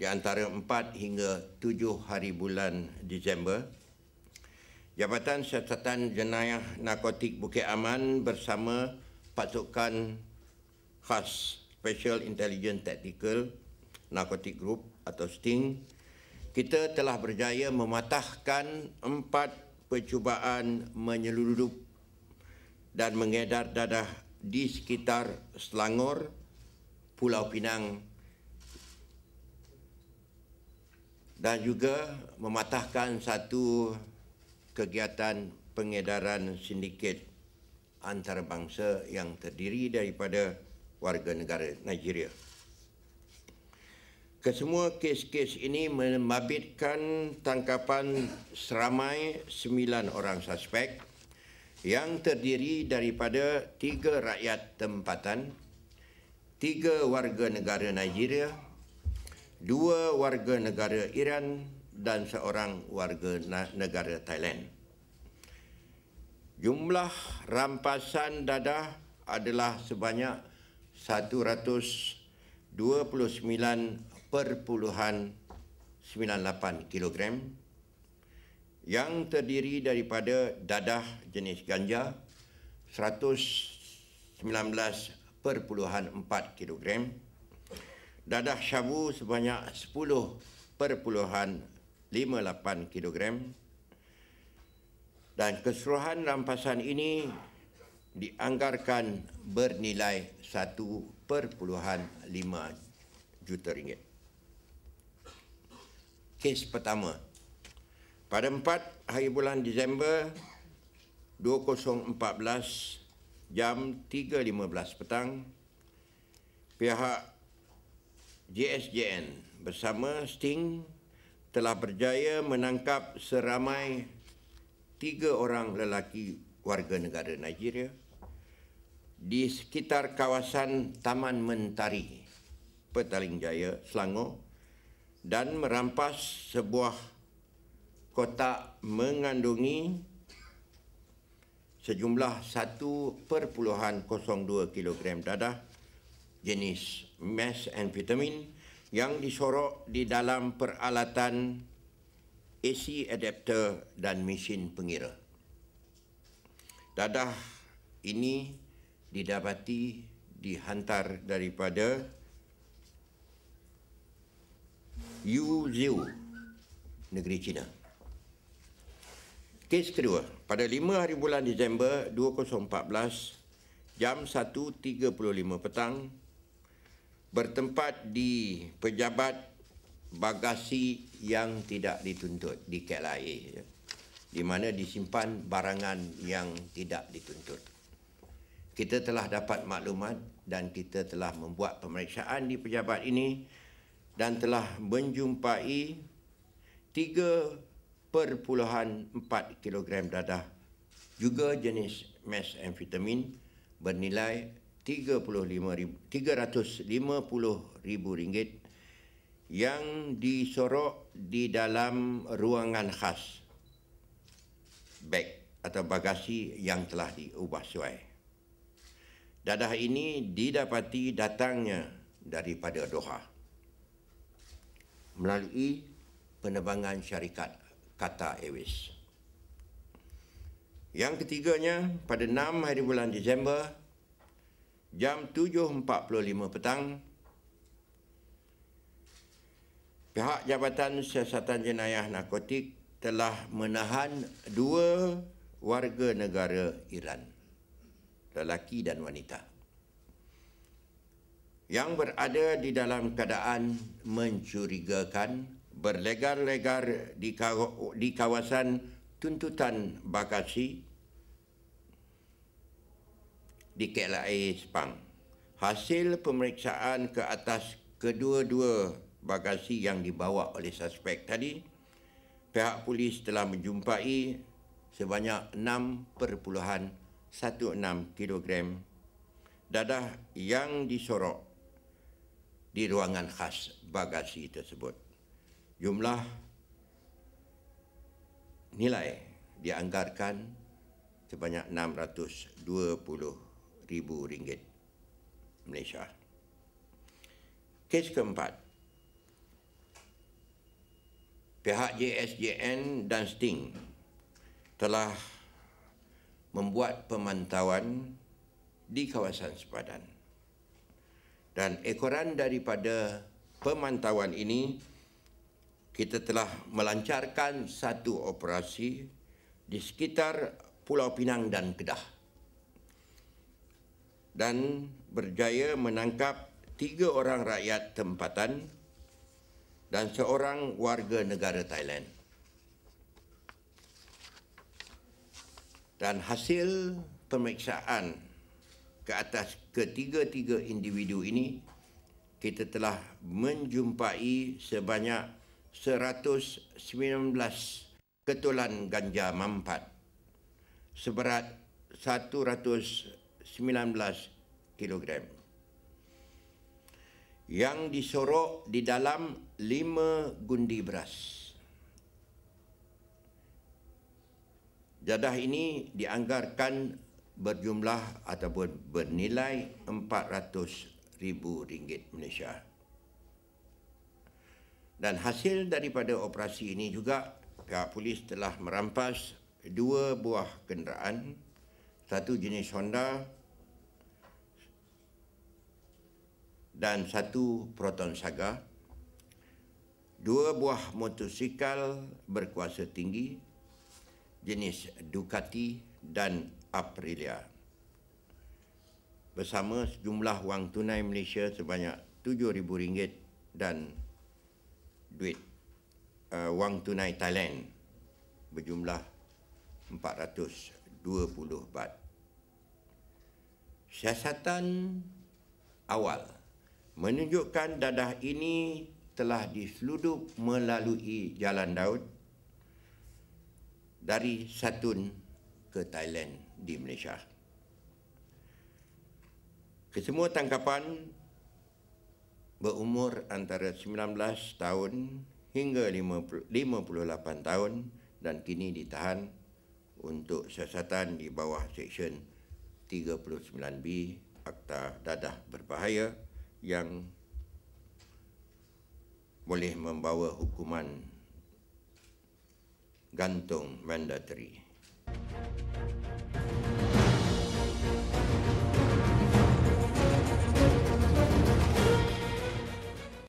di antara 4 hingga 7 hari bulan Disember. Jabatan Siasatan Jenayah Narkotik Bukit Aman bersama pasukan khas Special Intelligence Tactical Narkotik Group atau STING kita telah berjaya mematahkan empat percubaan menyeludup dan mengedar dadah di sekitar Selangor, Pulau Pinang, dan juga mematahkan satu kegiatan pengedaran sindiket antarabangsa yang terdiri daripada warga negara Nigeria. Kesemua kes-kes ini memabitkan tangkapan seramai sembilan orang suspek yang terdiri daripada tiga rakyat tempatan, tiga warga negara Nigeria dua warga negara Iran dan seorang warga negara Thailand. Jumlah rampasan dadah adalah sebanyak 129.98 kilogram yang terdiri daripada dadah jenis ganja 119.4 kilogram dadah syabu sebanyak 10.58 kg dan keseluruhan rampasan ini dianggarkan bernilai 1.5 juta ringgit. Kes pertama. Pada 4 hari bulan Disember 2014 jam 3.15 petang pihak JSJN bersama Sting telah berjaya menangkap seramai tiga orang lelaki warga negara Nigeria di sekitar kawasan Taman Mentari, Petaling Jaya, Selangor dan merampas sebuah kotak mengandungi sejumlah 1.02 kg dadah jenis mes vitamin yang disorok di dalam peralatan AC adapter dan mesin pengira. Dadah ini didapati dihantar daripada Yu negeri China. Kes kedua, pada 5 hari bulan Disember 2014, jam 1.35 petang, bertempat di pejabat bagasi yang tidak dituntut di KLIA e, ya. di mana disimpan barangan yang tidak dituntut. Kita telah dapat maklumat dan kita telah membuat pemeriksaan di pejabat ini dan telah menjumpai 3.4 kg dadah juga jenis mes amfetamin bernilai ribu ringgit yang disorok di dalam ruangan khas beg atau bagasi yang telah diubah suai. Dadah ini didapati datangnya daripada Doha melalui penerbangan syarikat Qatar Airways. Yang ketiganya pada 6 hari bulan Disember 2019 jam 7.45 petang pihak Jabatan Siasatan Jenayah Narkotik telah menahan dua warga negara Iran lelaki dan wanita yang berada di dalam keadaan mencurigakan berlegar-legar di kawasan tuntutan bakasi di KLIA Sepang. Hasil pemeriksaan ke atas kedua-dua bagasi yang dibawa oleh suspek tadi, pihak polis telah menjumpai sebanyak 6.16 kg dadah yang disorok di ruangan khas bagasi tersebut. Jumlah nilai dianggarkan sebanyak 620 kg ribu ringgit Malaysia. Kes keempat. Pihak JSJN dan Sting telah membuat pemantauan di kawasan sepadan. Dan ekoran daripada pemantauan ini, kita telah melancarkan satu operasi di sekitar Pulau Pinang dan Kedah dan berjaya menangkap tiga orang rakyat tempatan dan seorang warga negara Thailand. Dan hasil pemeriksaan ke atas ketiga-tiga individu ini kita telah menjumpai sebanyak 119 ketulan ganja mampat seberat 19 kg. Yang disorok di dalam 5 gundi beras. Jadah ini dianggarkan berjumlah ataupun bernilai 400 ribu ringgit Malaysia. Dan hasil daripada operasi ini juga pihak polis telah merampas dua buah kenderaan satu jenis Honda dan satu Proton Saga. Dua buah motosikal berkuasa tinggi jenis Ducati dan Aprilia. Bersama sejumlah wang tunai Malaysia sebanyak rm ringgit dan duit uh, wang tunai Thailand berjumlah 420 baht siasatan awal menunjukkan dadah ini telah diseludup melalui jalan Daud dari Satun ke Thailand di Malaysia. Kesemua tangkapan berumur antara 19 tahun hingga 50, 58 tahun dan kini ditahan untuk siasatan di bawah Seksyen 1.2.3 39B Akta Dadah Berbahaya yang boleh membawa hukuman gantung mandatory.